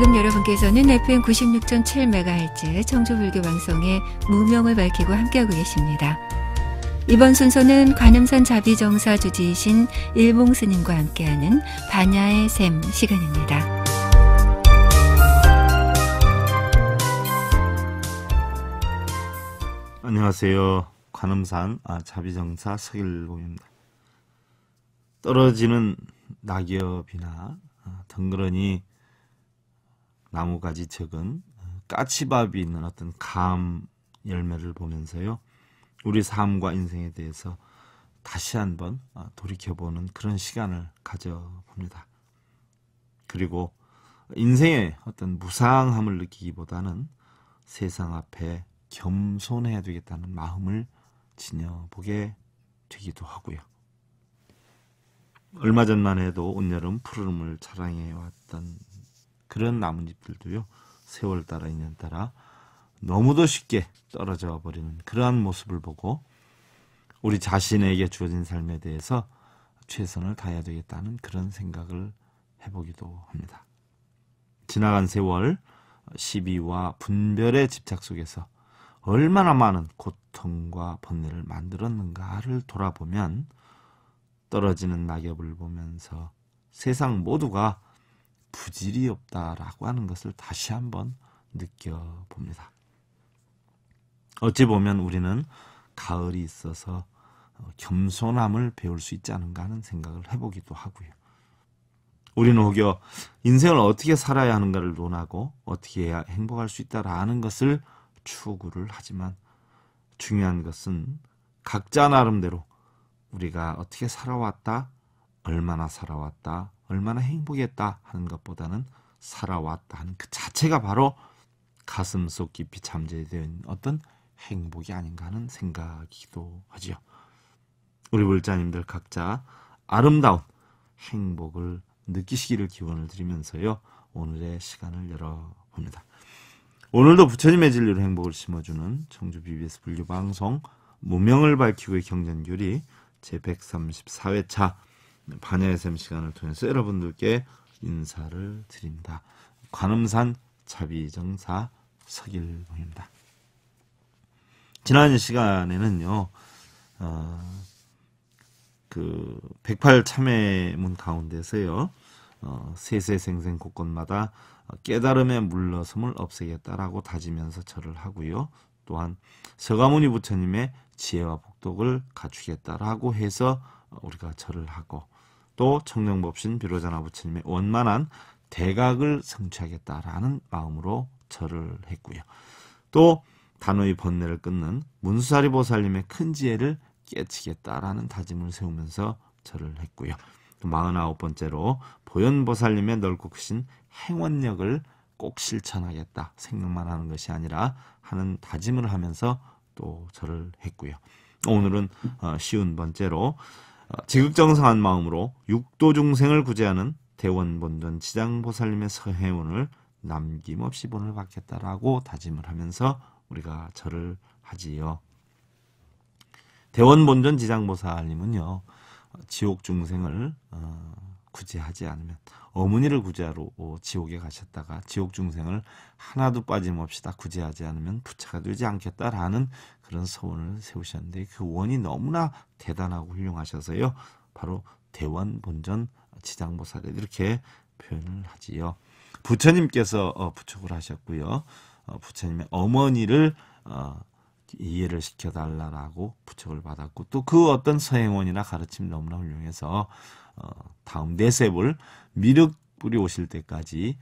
지금 여러분께서는 FM 96.7MHz 청주불교 방송의 무명을 밝히고 함께하고 계십니다. 이번 순서는 관음산 자비정사 주지이신 일봉스님과 함께하는 반야의 샘 시간입니다. 안녕하세요. 관음산 아, 자비정사 서길봉입니다. 떨어지는 낙엽이나 아, 덩그러니 나무가지 측은 어, 까치밥이 있는 어떤 감 열매를 보면서요. 우리 삶과 인생에 대해서 다시 한번 어, 돌이켜보는 그런 시간을 가져봅니다. 그리고 인생의 어떤 무상함을 느끼기보다는 세상 앞에 겸손해야 되겠다는 마음을 지녀보게 되기도 하고요. 얼마 전만 해도 온여름 푸르름을 자랑해왔던 그런 나뭇잎들도요. 세월 따라 인연 따라 너무도 쉽게 떨어져 버리는 그러한 모습을 보고 우리 자신에게 주어진 삶에 대해서 최선을 다해야 되겠다는 그런 생각을 해보기도 합니다. 지나간 세월 시비와 분별의 집착 속에서 얼마나 많은 고통과 번뇌를 만들었는가를 돌아보면 떨어지는 낙엽을 보면서 세상 모두가 부질이 없다라고 하는 것을 다시 한번 느껴봅니다. 어찌 보면 우리는 가을이 있어서 어, 겸손함을 배울 수 있지 않은가 하는 생각을 해보기도 하고요. 우리는 혹여 인생을 어떻게 살아야 하는가를 논하고 어떻게 해야 행복할 수 있다라는 것을 추구를 하지만 중요한 것은 각자 나름대로 우리가 어떻게 살아왔다, 얼마나 살아왔다, 얼마나 행복했다 하는 것보다는 살아왔다 하는 그 자체가 바로 가슴 속 깊이 잠재된 어떤 행복이 아닌가 하는 생각이기도 하지요. 우리 물자님들 각자 아름다운 행복을 느끼시기를 기원을 드리면서요. 오늘의 시간을 열어봅니다. 오늘도 부처님의 진리로 행복을 심어주는 청주 BBS 분류방송 무명을 밝히고의 경전교리 제134회차 네, 반야 의샘 시간을 통해서 여러분들께 인사를 드립니다. 관음산 자비정사 서길봉입니다. 지난 시간에는요, 어, 그, 108참회문 가운데서요, 어, 세세생생 곳곳마다 깨달음의 물러섬을 없애겠다라고 다지면서 절을 하고요. 또한 서가모니 부처님의 지혜와 복덕을 갖추겠다라고 해서 우리가 절을 하고 또 청명법신 비로자나 부처님의 원만한 대각을 성취하겠다라는 마음으로 절을 했고요. 또단호히 번뇌를 끊는 문수사리 보살님의 큰 지혜를 깨치겠다라는 다짐을 세우면서 절을 했고요. 49번째로 보현보살님의 넓고 크신 행원력을 꼭 실천하겠다. 생각만 하는 것이 아니라 하는 다짐을 하면서 또 절을 했고요. 오늘은 어, 쉬운 번째로 어, 지극정성한 마음으로 육도중생을 구제하는 대원본전 지장보살님의 서해원을 남김없이 본을 받겠다라고 다짐을 하면서 우리가 절을 하지요. 대원본전 지장보살님은요. 지옥 중생을 어, 구제하지 않으면 어머니를 구제하러 지옥에 가셨다가 지옥 중생을 하나도 빠짐없이 다 구제하지 않으면 부처가 되지 않겠다라는 그런 서원을 세우셨는데 그 원이 너무나 대단하고 훌륭하셔서요. 바로 대원본전 지장보살에 이렇게 표현을 하지요. 부처님께서 어, 부촉을 하셨고요. 어, 부처님의 어머니를 어, 이해를 시켜달라라고 부척을 받았고 또 그 어떤 서행원이나 가르침 너무나 훌륭해서 다음 내세불 미륵불이 오실 때까지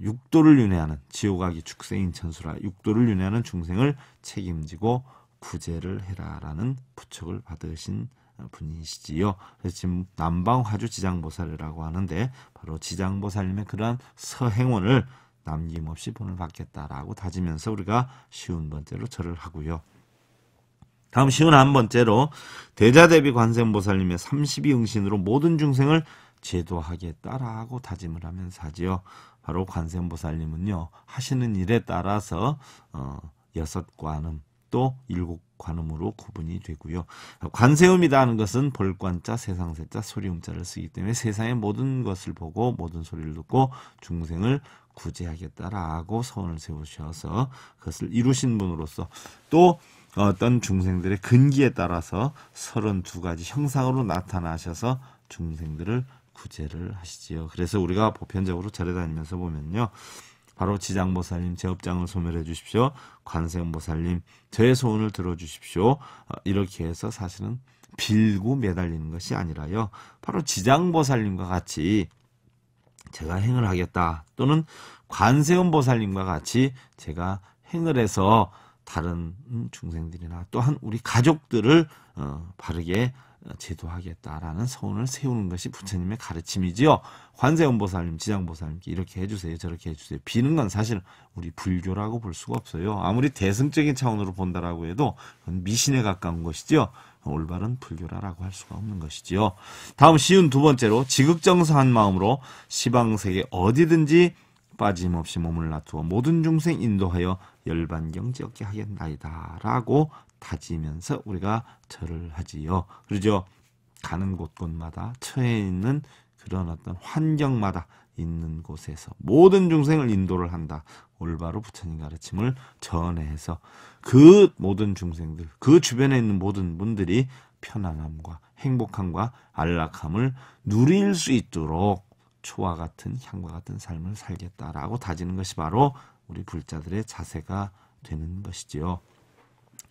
육도를 윤회하는 지옥아기 축생인 천수라 육도를 윤회하는 중생을 책임지고 부재를 해라라는 부척을 받으신 분이시지요. 그래서 지금 남방화주 지장보살이라고 하는데 바로 지장보살님의 그러한 서행원을 남김없이 본을 받겠다라고 다지면서 우리가 쉬운 번째로 절을 하고요. 다음 쉬운 한 번째로 대자대비 관세음보살님의 32응신으로 모든 중생을 제도하겠다라고 다짐을 하면서 하지요. 바로 관세음보살님은요. 하시는 일에 따라서 어, 여섯 관음 또 일곱 관음으로 구분이 되고요. 관세음이다 하는 것은 벌관자, 세상세자, 소리음자를 쓰기 때문에 세상의 모든 것을 보고 모든 소리를 듣고 중생을 구제하겠다라고 선을 세우셔서 그것을 이루신 분으로서 또 어떤 중생들의 근기에 따라서 32가지 형상으로 나타나셔서 중생들을 구제를 하시지요. 그래서 우리가 보편적으로 절에 다니면서 보면요. 바로 지장보살님 제 업장을 소멸해 주십시오. 관세음보살님 저의 소원을 들어주십시오. 아, 이렇게 해서 사실은 빌고 매달리는 것이 아니라요. 바로 지장보살님과 같이 제가 행을 하겠다 또는 관세음보살님과 같이 제가 행을 해서 다른 중생들이나 또한 우리 가족들을 어, 바르게 제도하겠다라는 서운을 세우는 것이 부처님의 가르침이지요. 관세음보살님, 지장보살님께 이렇게 해주세요, 저렇게 해주세요. 비는 건 사실 우리 불교라고 볼 수가 없어요. 아무리 대승적인 차원으로 본다라고 해도 미신에 가까운 것이지요. 올바른 불교라라고 할 수가 없는 것이지요. 다음 시운 두 번째로 지극정사한 마음으로 시방세계 어디든지 빠짐없이 몸을 놔두어 모든 중생 인도하여 열반경지 없게 하겠나이다 라고 다지면서 우리가 절을 하지요. 그러죠. 가는 곳곳마다 처해 있는 그런 어떤 환경마다 있는 곳에서 모든 중생을 인도를 한다. 올바로 부처님 가르침을 전해서 그 모든 중생들, 그 주변에 있는 모든 분들이 편안함과 행복함과 안락함을 누릴 수 있도록 초와 같은 향과 같은 삶을 살겠다라고 다지는 것이 바로 우리 불자들의 자세가 되는 것이지요.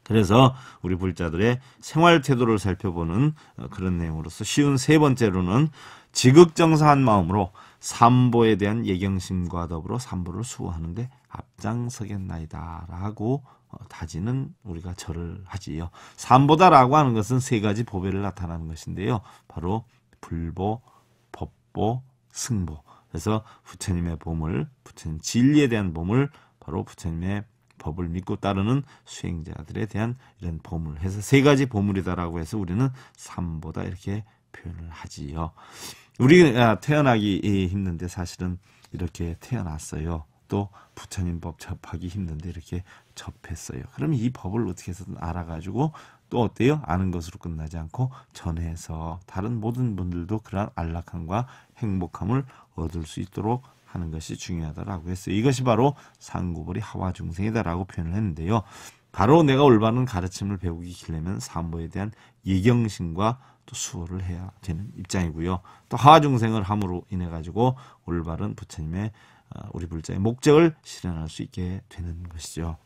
그래서 우리 불자들의 생활 태도를 살펴보는 어, 그런 내용으로서 쉬운 세 번째로는 지극정사한 마음으로 삼보에 대한 예경심과 더불어 삼보를 수호하는데 앞장서겠나이다라고 어, 다지는 우리가 절을 하지요. 삼보다라고 하는 것은 세 가지 보배를 나타나는 것인데요. 바로 불보, 법보, 승보. 그래서 부처님의 보물, 부처님 진리에 대한 보물, 바로 부처님의 법을 믿고 따르는 수행자들에 대한 이런 보물 해서 세 가지 보물이다라고 해서 우리는 삶보다 이렇게 표현을 하지요. 우리가 아, 태어나기 힘든데 사실은 이렇게 태어났어요. 또 부처님 법 접하기 힘든데 이렇게 접했어요. 그러면 이 법을 어떻게 해서든 알아가지고 또 어때요? 아는 것으로 끝나지 않고 전해서 다른 모든 분들도 그러한 안락함과 행복함을 얻을 수 있도록 하는 것이 중요하다라고 했어요. 이것이 바로 상고벌이 하와 중생이다라고 표현을 했는데요. 바로 내가 올바른 가르침을 배우기 길려면 산모에 대한 예경심과 또 수호를 해야 되는 입장이고요. 또 하와 중생을 함으로 인해 가지고 올바른 부처님의 어, 우리 불자의 목적을 실현할 수 있게 되는 것이죠.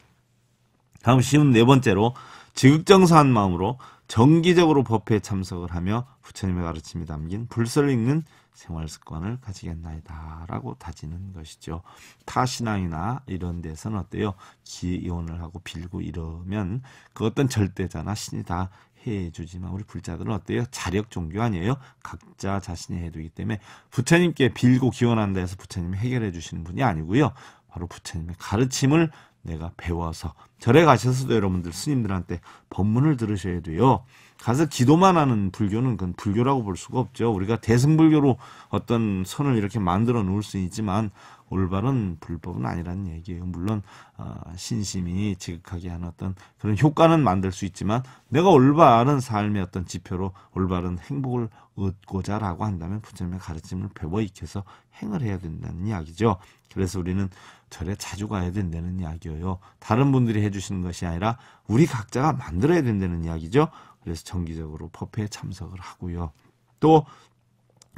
다음 쉬운 네 번째로 지극정사한 마음으로 정기적으로 법회에 참석을 하며 부처님의 가르침이 담긴 불설을 읽는 생활 습관을 가지겠나이다 라고 다지는 것이죠. 타신앙이나 이런 데서는 어때요? 기혼을 하고 빌고 이러면 그 어떤 절대자나 신이다 해주지만 우리 불자들은 어때요? 자력 종교 아니에요? 각자 자신의 해두기 때문에 부처님께 빌고 기원한다 해서 부처님이 해결해 주시는 분이 아니고요. 바로 부처님의 가르침을 내가 배워서 절에 가셔서도 여러분들 스님들한테 법문을 들으셔야 돼요. 가서 기도만 하는 불교는 그건 불교라고 볼 수가 없죠. 우리가 대승불교로 어떤 선을 이렇게 만들어 놓을 수 있지만 올바른 불법은 아니라는 얘기예요. 물론 어, 신심이 지극하게 하는 어떤 그런 효과는 만들 수 있지만 내가 올바른 삶의 어떤 지표로 올바른 행복을 얻고자라고 한다면 부처님의 그 가르침을 배워 익혀서 행을 해야 된다는 이야기죠. 그래서 우리는 절에 자주 가야 된다는 이야기예요. 다른 분들이 해주시는 것이 아니라 우리 각자가 만들어야 된다는 이야기죠. 그래서 정기적으로 법회에 참석을 하고요. 또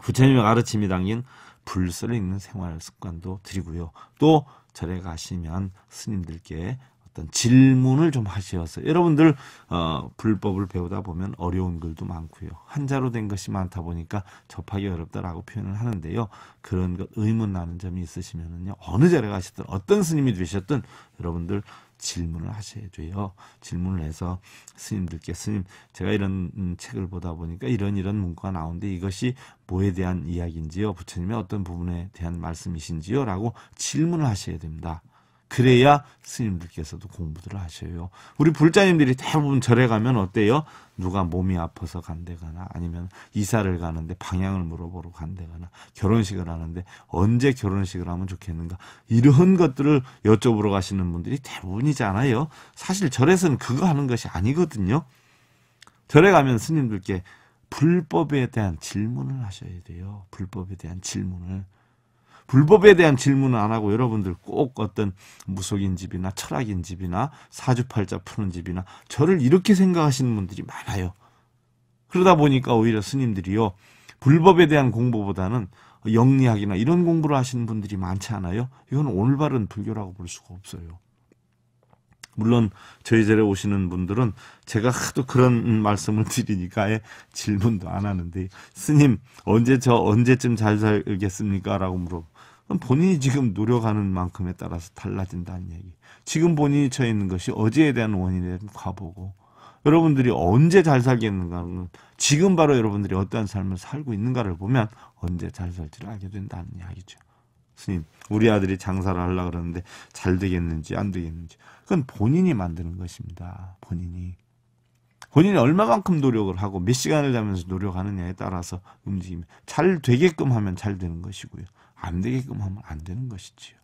부처님의 가르침이 담긴 불서를 읽는 생활 습관도 드리고요. 또 절에 가시면 스님들께 어떤 질문을 좀 하셔서 여러분들 어, 불법을 배우다 보면 어려운 글도 많고요. 한자로 된 것이 많다 보니까 접하기 어렵다라고 표현을 하는데요. 그런 것 의문 나는 점이 있으시면은요. 어느 절에 가시든 어떤 스님이 되셨든 여러분들 질문을 하셔야 돼요. 질문을 해서 스님들께 스님 제가 이런 음, 책을 보다 보니까 이런 이런 문구가 나오는데 이것이 뭐에 대한 이야기인지요? 부처님의 어떤 부분에 대한 말씀이신지요? 라고 질문을 하셔야 됩니다. 그래야 스님들께서도 공부들을 하셔요. 우리 불자님들이 대부분 절에 가면 어때요? 누가 몸이 아파서 간대거나 아니면 이사를 가는데 방향을 물어보러 간대거나 결혼식을 하는데 언제 결혼식을 하면 좋겠는가 이런 것들을 여쭤보러 가시는 분들이 대부분이잖아요. 사실 절에서는 그거 하는 것이 아니거든요. 절에 가면 스님들께 불법에 대한 질문을 하셔야 돼요. 불법에 대한 질문을. 불법에 대한 질문은 안 하고 여러분들 꼭 어떤 무속인 집이나 철학인 집이나 사주팔자 푸는 집이나 저를 이렇게 생각하시는 분들이 많아요. 그러다 보니까 오히려 스님들이요. 불법에 대한 공부보다는 영리학이나 이런 공부를 하시는 분들이 많지 않아요. 이건 올바른 불교라고 볼 수가 없어요. 물론 저희 절에 오시는 분들은 제가 하도 그런 말씀을 드리니까 예, 질문도 안 하는데 스님 언제 저 언제쯤 잘 살겠습니까? 라고 물어 보 본인이 지금 노력하는 만큼에 따라서 달라진다는 얘기. 지금 본인이 처해 있는 것이 어제에 대한 원인에 대 과보고 여러분들이 언제 잘 살겠는가는 지금 바로 여러분들이 어떠한 삶을 살고 있는가를 보면 언제 잘 살지를 알게 된다는 이야기죠. 스님, 우리 아들이 장사를 하려고 그러는데 잘 되겠는지 안 되겠는지 그건 본인이 만드는 것입니다. 본인이. 본인이 얼마만큼 노력을 하고 몇 시간을 자면서 노력하느냐에 따라서 움직이면 잘 되게끔 하면 잘 되는 것이고요. 안 되게끔 하면 안 되는 것이지요.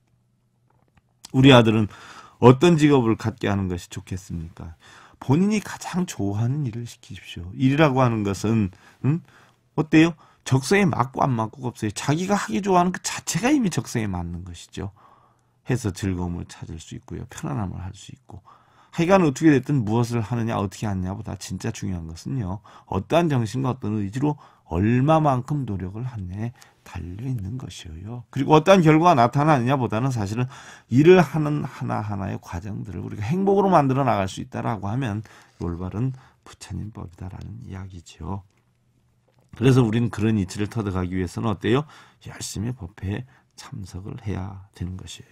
우리 아들은 어떤 직업을 갖게 하는 것이 좋겠습니까? 본인이 가장 좋아하는 일을 시키십시오. 일이라고 하는 것은 음? 어때요? 적성에 맞고 안 맞고가 없어요. 자기가 하기 좋아하는 그 자체가 이미 적성에 맞는 것이죠. 해서 즐거움을 찾을 수 있고요. 편안함을 할 수 있고. 하여간 어떻게 됐든 무엇을 하느냐 어떻게 하느냐보다 진짜 중요한 것은요. 어떠한 정신과 어떤 의지로 얼마만큼 노력을 하느냐에 달려 있는 것이에요. 그리고 어떠한 결과가 나타나느냐보다는 사실은 일을 하는 하나하나의 과정들을 우리가 행복으로 만들어 나갈 수 있다라고 하면 올바른 부처님법이다라는 이야기죠 그래서 우리는 그런 이치를 터득하기 위해서는 어때요? 열심히 법회에 참석을 해야 되는 것이에요.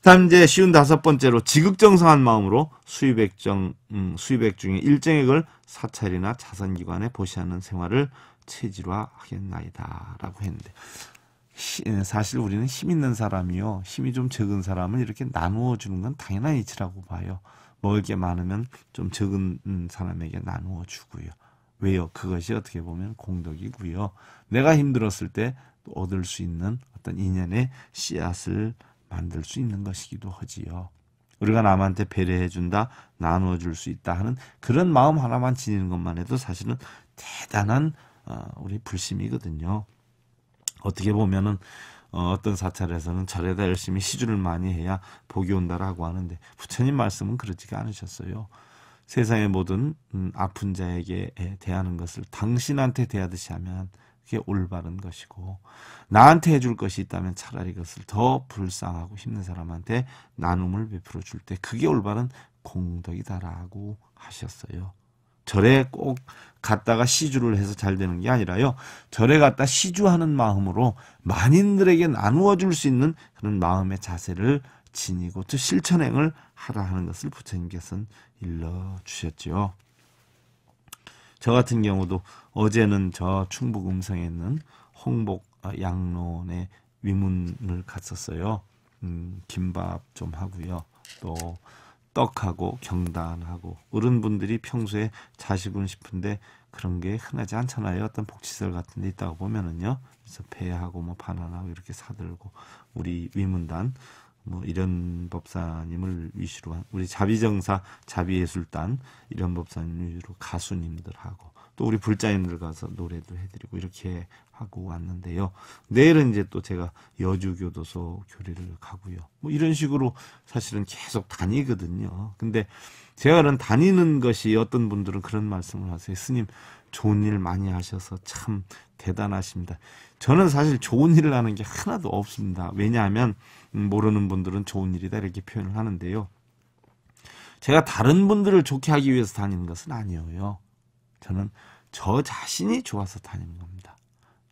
다음 이제 쉬운 다섯 번째로 지극정성한 마음으로 수입액정 음, 수입액 중에 일정액을 사찰이나 자선기관에 보시하는 생활을 체질화 하겠나이다. 라고 했는데, 사실 우리는 힘 있는 사람이요. 힘이 좀 적은 사람은 이렇게 나누어 주는 건 당연한 이치라고 봐요. 먹을 게 많으면 좀 적은 음, 사람에게 나누어 주고요. 왜요? 그것이 어떻게 보면 공덕이고요. 내가 힘들었을 때 얻을 수 있는 어떤 인연의 씨앗을 만들 수 있는 것이기도 하지요. 우리가 남한테 배려해준다, 나누어줄 수 있다 하는 그런 마음 하나만 지니는 것만 해도 사실은 대단한 아, 우리 불심이거든요. 어떻게 보면은 어, 어떤 사찰에서는 절에다 열심히 시주를 많이 해야 복이 온다라고 하는데 부처님 말씀은 그렇지가 않으셨어요. 세상의 모든 음, 아픈 자에게 대하는 것을 당신한테 대하듯이 하면 그게 올바른 것이고 나한테 해줄 것이 있다면 차라리 그것을 더 불쌍하고 힘든 사람한테 나눔을 베풀어 줄 때 그게 올바른 공덕이다라고 하셨어요. 절에 꼭 갔다가 시주를 해서 잘 되는 게 아니라요. 절에 갔다 시주하는 마음으로 만인들에게 나누어 줄 수 있는 그런 마음의 자세를 지니고 또 실천행을 하라 하는 것을 부처님께서는 일러 주셨지요. 저 같은 경우도 어제는 저 충북 음성에 있는 홍복 아, 양론의 위문을 갔었어요. 음, 김밥 좀 하고요. 또 떡하고 경단하고 어른 분들이 평소에 자식은 싶은데 그런 게 흔하지 않잖아요. 어떤 복지시설 같은 데 있다고 보면은요. 그래서 배하고 뭐 바나나하고 이렇게 사들고 우리 위문단 뭐 이런 법사님을 위시로 한 우리 자비정사 자비예술단 이런 법사님 위주로 가수님들하고 또 우리 불자인들 가서 노래도 해드리고 이렇게 하고 왔는데요. 내일은 이제 또 제가 여주교도소 교리를 가고요. 뭐 이런 식으로 사실은 계속 다니거든요. 근데 제가는 다니는 것이 어떤 분들은 그런 말씀을 하세요. 스님 좋은 일 많이 하셔서 참 대단하십니다. 저는 사실 좋은 일을 하는 게 하나도 없습니다. 왜냐하면 음, 모르는 분들은 좋은 일이다 이렇게 표현을 하는데요. 제가 다른 분들을 좋게 하기 위해서 다니는 것은 아니에요. 저는 저 자신이 좋아서 다니는 겁니다.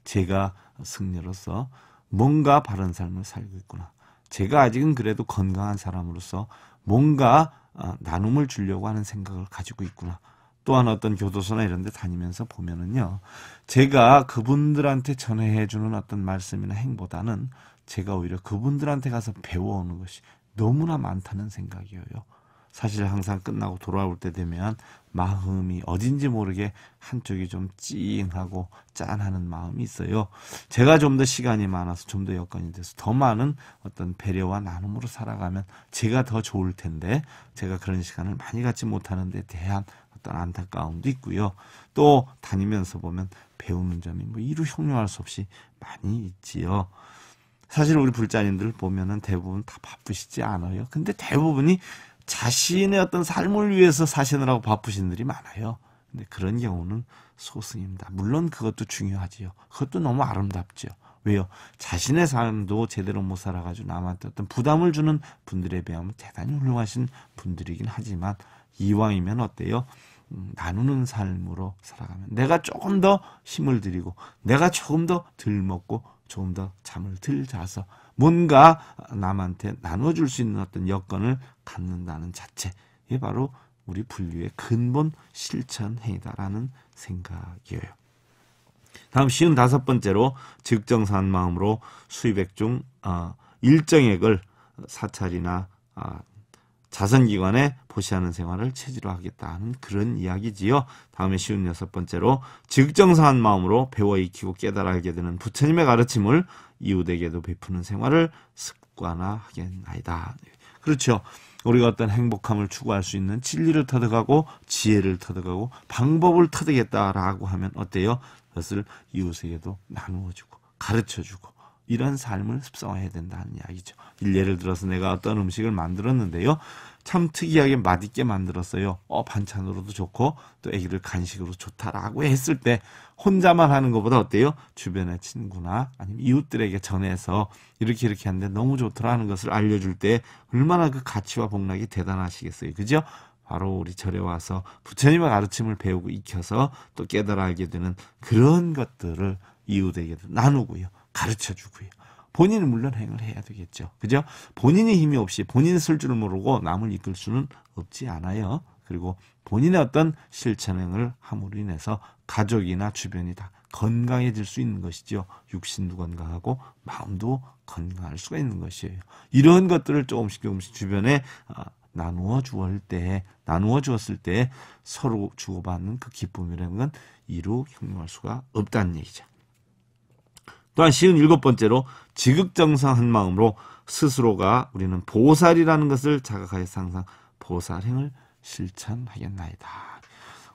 제가 승려로서 뭔가 바른 삶을 살고 있구나. 제가 아직은 그래도 건강한 사람으로서 뭔가 아, 나눔을 주려고 하는 생각을 가지고 있구나. 또한 어떤 교도소나 이런 데 다니면서 보면은요. 제가 그분들한테 전해해 주는 어떤 말씀이나 행보다는 제가 오히려 그분들한테 가서 배워오는 것이 너무나 많다는 생각이에요. 사실 항상 끝나고 돌아올 때 되면 마음이 어딘지 모르게 한쪽이 좀 찡하고 짠하는 마음이 있어요. 제가 좀 더 시간이 많아서 좀 더 여건이 돼서 더 많은 어떤 배려와 나눔으로 살아가면 제가 더 좋을 텐데 제가 그런 시간을 많이 갖지 못하는 데 대한 어떤 안타까움도 있고요. 또 다니면서 보면 배우는 점이 뭐 이루 형용할 수 없이 많이 있지요. 사실 우리 불자님들 보면은 대부분 다 바쁘시지 않아요. 근데 대부분이 자신의 어떤 삶을 위해서 사시느라고 바쁘신 분들이 많아요. 근데 그런 경우는 소승입니다. 물론 그것도 중요하지요. 그것도 너무 아름답죠 왜요? 자신의 삶도 제대로 못 살아가지고 남한테 어떤 부담을 주는 분들에 비하면 대단히 훌륭하신 분들이긴 하지만 이왕이면 어때요? 음, 나누는 삶으로 살아가면 내가 조금 더 힘을 들이고 내가 조금 더덜 먹고 조금 더 잠을 덜 자서 뭔가 남한테 나눠줄 수 있는 어떤 여건을 갖는다는 자체 이게 바로 우리 분류의 근본 실천행위다라는 생각이에요. 다음 쉬운 다섯 번째로 즉정산 마음으로 수입액 중 어, 일정액을 사찰이나 아, 자선기관에 보시하는 생활을 체질로 하겠다는 하 그런 이야기지요. 다음에 쉬운 여섯 번째로 즉정사한 마음으로 배워 익히고 깨달아 알게 되는 부처님의 가르침을 이웃에게도 베푸는 생활을 습관화하겠나이다. 그렇죠. 우리가 어떤 행복함을 추구할 수 있는 진리를 터득하고 지혜를 터득하고 방법을 터득했다라고 하면 어때요? 그것을 이웃에게도 나누어주고 가르쳐주고 이런 삶을 습성해야 된다는 이야기죠. 예를 들어서 내가 어떤 음식을 만들었는데요. 참 특이하게 맛있게 만들었어요. 어, 반찬으로도 좋고 또 애기를 간식으로 좋다라고 했을 때 혼자만 하는 것보다 어때요? 주변의 친구나 아니면 이웃들에게 전해서 이렇게 이렇게 하는데 너무 좋더라는 것을 알려줄 때 얼마나 그 가치와 복락이 대단하시겠어요. 그죠? 바로 우리 절에 와서 부처님의 가르침을 배우고 익혀서 또 깨달아 알게 되는 그런 것들을 이웃에게도 나누고요. 가르쳐 주고요. 본인은 물론 행을 해야 되겠죠. 그죠? 본인이 힘이 없이 본인 쓸줄 모르고 남을 이끌 수는 없지 않아요. 그리고 본인의 어떤 실천행을 함으로 인해서 가족이나 주변이 다 건강해질 수 있는 것이죠. 육신도 건강하고 마음도 건강할 수가 있는 것이에요. 이런 것들을 조금씩 조금씩 주변에 아, 나누어 주었을 때, 나누어 주었을 때 서로 주고받는 그 기쁨이라는 건 이루 형용할 수가 없다는 얘기죠. 또한 시은 일곱 번째로 지극정성한 마음으로 스스로가 우리는 보살이라는 것을 자각하여 항상 보살행을 실천하겠나이다.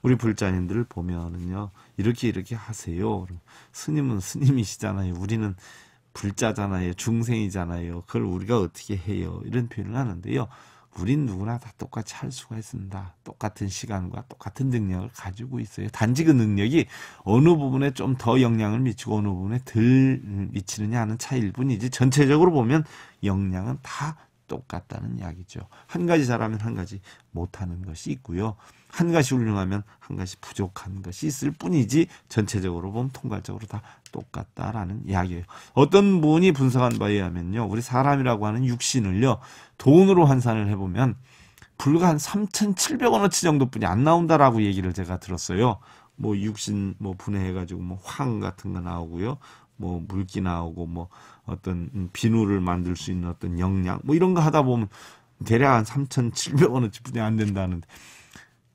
우리 불자님들을 보면은요 이렇게 이렇게 하세요. 스님은 스님이시잖아요. 우리는 불자잖아요. 중생이잖아요. 그걸 우리가 어떻게 해요? 이런 표현을 하는데요. 우린 누구나 다 똑같이 할 수가 있습니다. 똑같은 시간과 똑같은 능력을 가지고 있어요. 단지 그 능력이 어느 부분에 좀 더 영향을 미치고 어느 부분에 덜 미치느냐 하는 차이일 뿐이지 전체적으로 보면 영향은 다 똑같다는 이야기죠. 한 가지 잘하면 한 가지 못하는 것이 있고요. 한 가지 훌륭하면 한 가지 부족한 것이 있을 뿐이지 전체적으로 보면 통괄적으로 다 똑같다라는 이야기예요. 어떤 분이 분석한 바에 의하면요. 우리 사람이라고 하는 육신을요. 돈으로 환산을 해보면 불과 한 3,700원어치 정도뿐이 안 나온다라고 얘기를 제가 들었어요. 뭐 육신 뭐 분해해가지고 뭐 황 같은 거 나오고요. 뭐 물기 나오고 뭐 어떤 비누를 만들 수 있는 어떤 영양 뭐 이런 거 하다 보면 대략 한 3,700원어치 뿐이 안 된다는데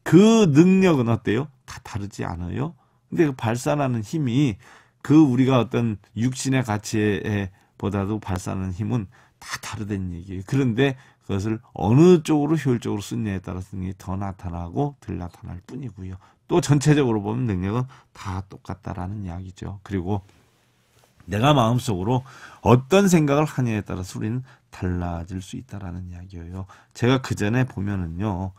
그 능력은 어때요? 다 다르지 않아요? 근데 그 발산하는 힘이 그 우리가 어떤 육신의 가치에 보다도 발산하는 힘은 다 다르다는 얘기예요. 그런데 그것을 어느 쪽으로 효율적으로 쓰느냐에 따라서 더 나타나고 덜 나타날 뿐이고요. 또 전체적으로 보면 능력은 다 똑같다라는 이야기죠. 그리고 내가 마음속으로 어떤 생각을 하냐에 따라서 우리는 달라질 수 있다라는 이야기예요. 제가 그 전에 보면은요.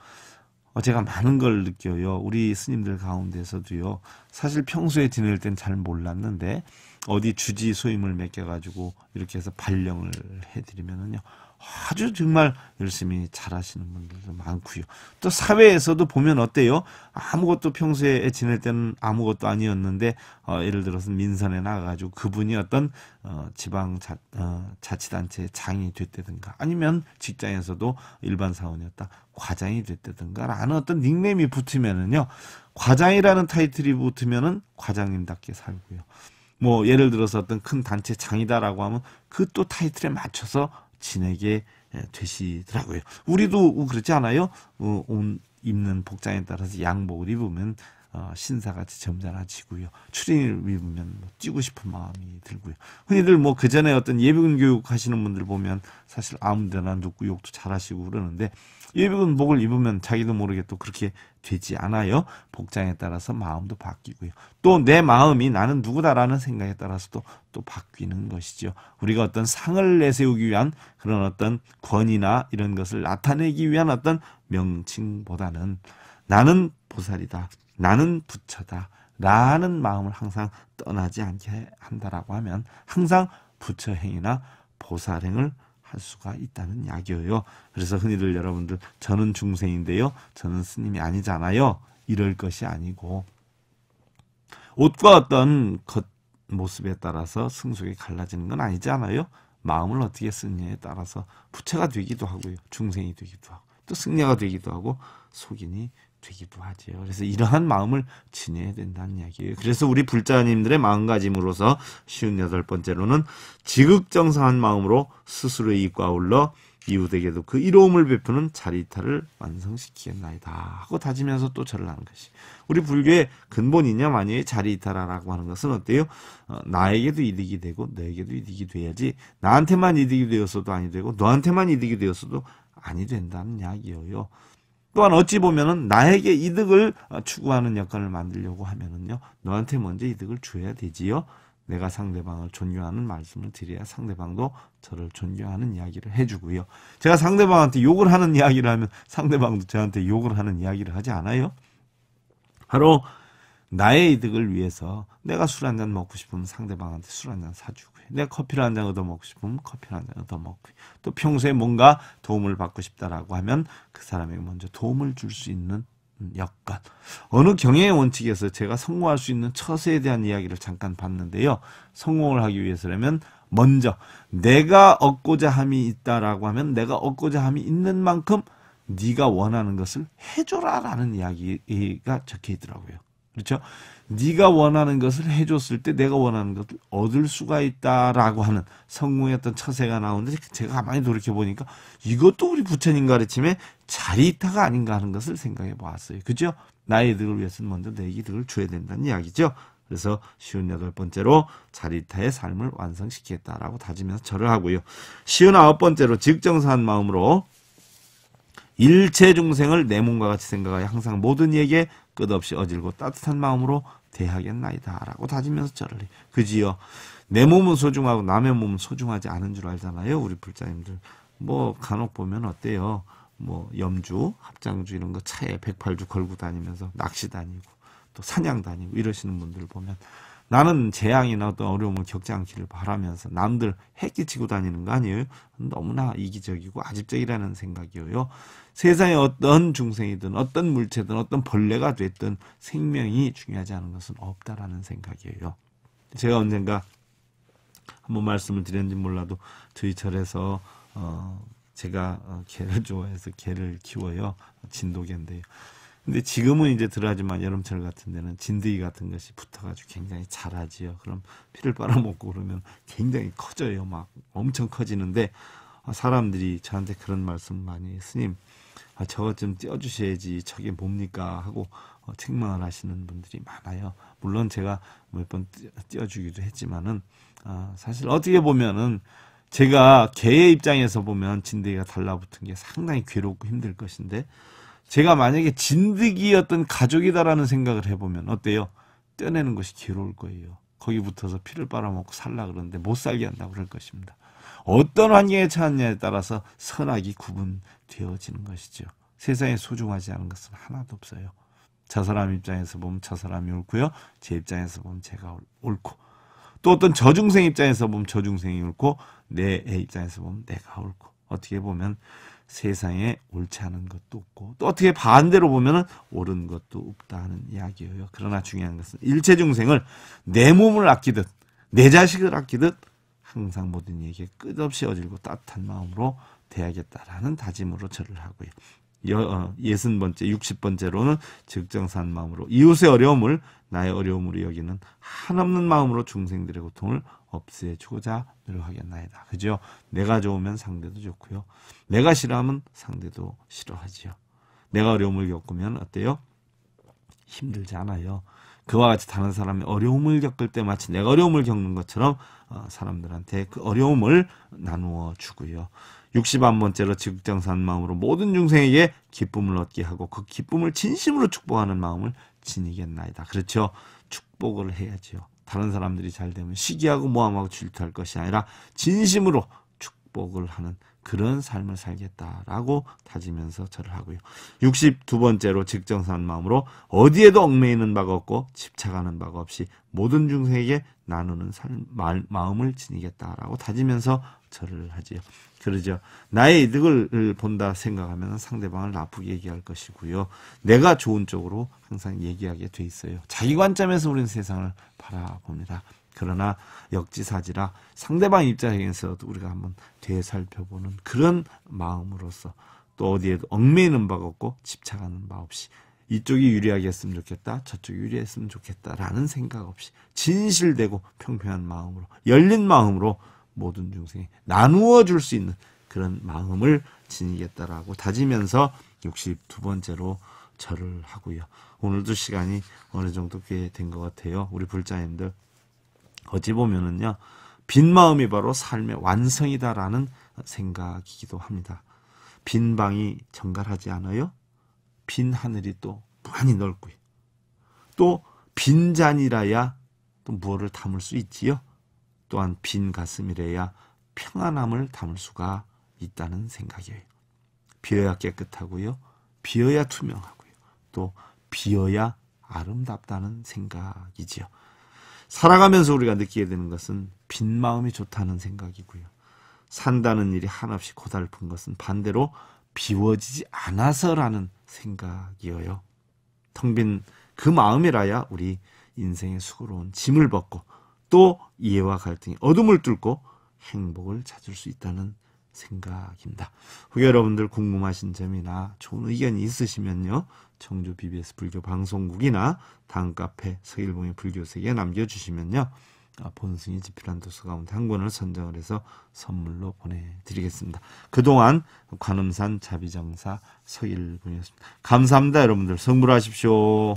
어, 제가 많은 걸 느껴요. 우리 스님들 가운데서도요. 사실 평소에 지낼 땐 잘 몰랐는데 어디 주지 소임을 맡겨가지고 이렇게 해서 발령을 해드리면은요. 아주 정말 열심히 잘하시는 분들도 많고요. 또 사회에서도 보면 어때요? 아무것도 평소에 지낼 때는 아무것도 아니었는데 어, 예를 들어서 민선에 나가가지고 그분이 어떤 어, 지방 자, 어, 자치단체 장이 됐다든가 아니면 직장에서도 일반 사원이었다 과장이 됐다든가 라는 어떤 닉네임이 붙으면은요 과장이라는 타이틀이 붙으면은 과장님답게 살고요. 뭐 예를 들어서 어떤 큰 단체 장이다라고 하면 그 또 타이틀에 맞춰서 지내게 예, 되시더라고요. 우리도 그렇지 않아요? 어, 온 입는 복장에 따라서 양복을 입으면 어, 신사같이 점잖아지고요. 추리를 입으면 뭐 뛰고 싶은 마음이 들고요. 흔히들 뭐 그 전에 어떤 예비군 교육 하시는 분들 보면 사실 아무데나 눕고 욕도 잘하시고 그러는데 예비군 복을 입으면 자기도 모르게 또 그렇게 되지 않아요. 복장에 따라서 마음도 바뀌고요. 또 내 마음이 나는 누구다라는 생각에 따라서 또, 또 바뀌는 것이죠. 우리가 어떤 상을 내세우기 위한 그런 어떤 권위나 이런 것을 나타내기 위한 어떤 명칭보다는 나는 보살이다. 나는 부처다. 라는 마음을 항상 떠나지 않게 한다라고 하면 항상 부처행위나 보살행을 할 수가 있다는 약이에요. 그래서 흔히들 여러분들 저는 중생인데요. 저는 스님이 아니잖아요. 이럴 것이 아니고 옷과 어떤 겉 모습에 따라서 승속이 갈라지는 건 아니잖아요. 마음을 어떻게 쓰느냐에 따라서 부처가 되기도 하고요. 중생이 되기도 하고 또 승려가 되기도 하고 속인이 되기도 하지요. 그래서 이러한 마음을 지내야 된다는 이야기예요. 그래서 우리 불자님들의 마음가짐으로서 쉬운 여덟 번째로는 지극정상한 마음으로 스스로의 입과 아울러 이웃에게도 그 이로움을 베푸는 자리타를 완성시키겠나이다 하고 다지면서 또 절을 하는 것이 우리 불교의 근본 이냐 아니에요 자리타라라고 하는 것은 어때요 어, 나에게도 이득이 되고 너에게도 이득이 돼야지 나한테만 이득이 되었어도 아니 되고 너한테만 이득이 되었어도 아니 된다는 이야기예요 또한 어찌 보면은 나에게 이득을 어, 추구하는 역할을 만들려고 하면은요. 너한테 먼저 이득을 줘야 되지요. 내가 상대방을 존경하는 말씀을 드려야 상대방도 저를 존경하는 이야기를 해주고요. 제가 상대방한테 욕을 하는 이야기를 하면 상대방도 저한테 욕을 하는 이야기를 하지 않아요. 바로 나의 이득을 위해서 내가 술 한잔 먹고 싶으면 상대방한테 술 한잔 사주고 내가 커피를 한잔 얻어먹고 싶으면 커피를 한잔 얻어먹고 또 평소에 뭔가 도움을 받고 싶다라고 하면 그 사람에게 먼저 도움을 줄 수 있는 여건 어느 경영의 원칙에서 제가 성공할 수 있는 처세에 대한 이야기를 잠깐 봤는데요 성공을 하기 위해서라면 먼저 내가 얻고자 함이 있다라고 하면 내가 얻고자 함이 있는 만큼 네가 원하는 것을 해줘라라는 이야기가 적혀 있더라고요. 그렇죠? 네가 원하는 것을 해줬을 때 내가 원하는 것을 얻을 수가 있다라고 하는 성공했던 처세가 나오는데 제가 가만히 돌이켜 보니까 이것도 우리 부처님 가르침에 자리타가 아닌가 하는 것을 생각해 보았어요. 그죠? 나의 이득을 위해서는 먼저 내 이득을 줘야 된다는 이야기죠. 그래서 쉬운 여덟 번째로 자리타의 삶을 완성시키겠다라고 다짐해서 절을 하고요. 쉬운 아홉 번째로 직정사한 마음으로 일체 중생을 내 몸과 같이 생각하여 항상 모든 이에게 끝없이 어질고 따뜻한 마음으로 대하겠나이다 라고 다지면서 절을 해. 그지요. 내 몸은 소중하고 남의 몸은 소중하지 않은 줄 알잖아요. 우리 불자님들. 뭐 간혹 보면 어때요. 뭐 염주, 합장주 이런 거 차에 108주 걸고 다니면서 낚시 다니고 또 사냥 다니고 이러시는 분들 보면 나는 재앙이나 어떤 어려움을 겪지 않기를 바라면서 남들 핵 끼치고 다니는 거 아니에요? 너무나 이기적이고 아집적이라는 생각이에요. 세상에 어떤 중생이든 어떤 물체든 어떤 벌레가 됐든 생명이 중요하지 않은 것은 없다라는 생각이에요. 제가 언젠가 한번 말씀을 드렸는지 몰라도 저희 절에서 어 제가 어, 개를 좋아해서 개를 키워요. 진도개인데요 근데 지금은 이제 들어하지만 여름철 같은 데는 진드기 같은 것이 붙어가지고 굉장히 자라지요. 그럼 피를 빨아먹고 그러면 굉장히 커져요. 막 엄청 커지는데 아, 사람들이 저한테 그런 말씀 많이 스님 아, 저것 좀떼어주셔야지 저게 뭡니까 하고 어, 책망을 하시는 분들이 많아요. 물론 제가 몇 번떼어주기도 했지만은 아, 사실 어떻게 보면은 제가 개의 입장에서 보면 진드기가 달라붙은 게 상당히 괴롭고 힘들 것인데 제가 만약에 진드기였던 가족이다라는 생각을 해보면 어때요? 떼내는 것이 괴로울 거예요. 거기 붙어서 피를 빨아먹고 살라 그러는데 못 살게 한다고 그럴 것입니다. 어떤 환경에 처하느냐에 따라서 선악이 구분되어지는 것이죠. 세상에 소중하지 않은 것은 하나도 없어요. 저 사람 입장에서 보면 저 사람이 옳고요. 제 입장에서 보면 제가 옳고 또 어떤 저중생 입장에서 보면 저중생이 옳고 내 입장에서 보면 내가 옳고 어떻게 보면 세상에 옳지 않은 것도 없고 또 어떻게 반대로 보면은 옳은 것도 없다 는 이야기예요. 그러나 중요한 것은 일체 중생을 내 몸을 아끼듯 내 자식을 아끼듯 항상 모든 이에게 끝없이 어질고 따뜻한 마음으로 대하겠다라는 다짐으로 절을 하고요. 어, 예순 번째, 육십 번째로는 즉정산 마음으로 이웃의 어려움을 나의 어려움으로 여기는 한없는 마음으로 중생들의 고통을 업스의 추구자 노력하겠나이다. 그죠? 내가 좋으면 상대도 좋고요. 내가 싫어하면 상대도 싫어하지요. 내가 어려움을 겪으면 어때요? 힘들지 않아요. 그와 같이 다른 사람이 어려움을 겪을 때 마치 내가 어려움을 겪는 것처럼 어, 사람들한테 그 어려움을 나누어 주고요. 61번째로 지극정산 마음으로 모든 중생에게 기쁨을 얻게 하고 그 기쁨을 진심으로 축복하는 마음을 지니겠나이다. 그렇죠. 축복을 해야지요. 다른 사람들이 잘 되면 시기하고 모함하고 질투할 것이 아니라 진심으로 축복을 하는 그런 삶을 살겠다라고 다지면서 절을 하고요. 62번째로 직정산 마음으로 어디에도 얽매이는 바가 없고 집착하는 바가 없이 모든 중생에게 나누는 삶, 마음을 지니겠다라고 다지면서 절을 하지요. 그러죠. 나의 이득을 본다 생각하면 상대방을 나쁘게 얘기할 것이고요. 내가 좋은 쪽으로 항상 얘기하게 돼 있어요. 자기 관점에서 우리는 세상을 바라봅니다. 그러나 역지사지라 상대방 입장에서도 우리가 한번 되살펴보는 그런 마음으로서 또 어디에도 얽매이는 바가 없고 집착하는 바 없이 이쪽이 유리하게 했으면 좋겠다, 저쪽이 유리했으면 좋겠다라는 생각 없이 진실되고 평평한 마음으로 열린 마음으로 모든 중생이 나누어 줄 수 있는 그런 마음을 지니겠다라고 다지면서 62번째로 절을 하고요. 오늘도 시간이 어느 정도 꽤 된 것 같아요. 우리 불자님들 어찌 보면은요 빈 마음이 바로 삶의 완성이다라는 생각이기도 합니다. 빈 방이 정갈하지 않아요? 빈 하늘이 또 많이 넓고요. 또 빈 잔이라야 또 무엇을 담을 수 있지요? 또한 빈 가슴이래야 평안함을 담을 수가 있다는 생각이에요. 비어야 깨끗하고요. 비어야 투명하고요. 또 비어야 아름답다는 생각이지요. 살아가면서 우리가 느끼게 되는 것은 빈 마음이 좋다는 생각이고요. 산다는 일이 한없이 고달픈 것은 반대로 비워지지 않아서라는 생각이어요. 텅 빈 그 마음이라야 우리 인생의 수고로운 짐을 벗고 또 이해와 갈등이 어둠을 뚫고 행복을 찾을 수 있다는 생각입니다. 혹여 여러분들 궁금하신 점이나 좋은 의견이 있으시면요. 청주 BBS 불교 방송국이나 다음 카페 서일봉의 불교세계에 남겨주시면요. 아, 본승이 집필한 도서 가운데 한 권을 선정을 해서 선물로 보내드리겠습니다. 그동안 관음산 자비정사 서일봉이었습니다. 감사합니다. 여러분들 성불하십시오.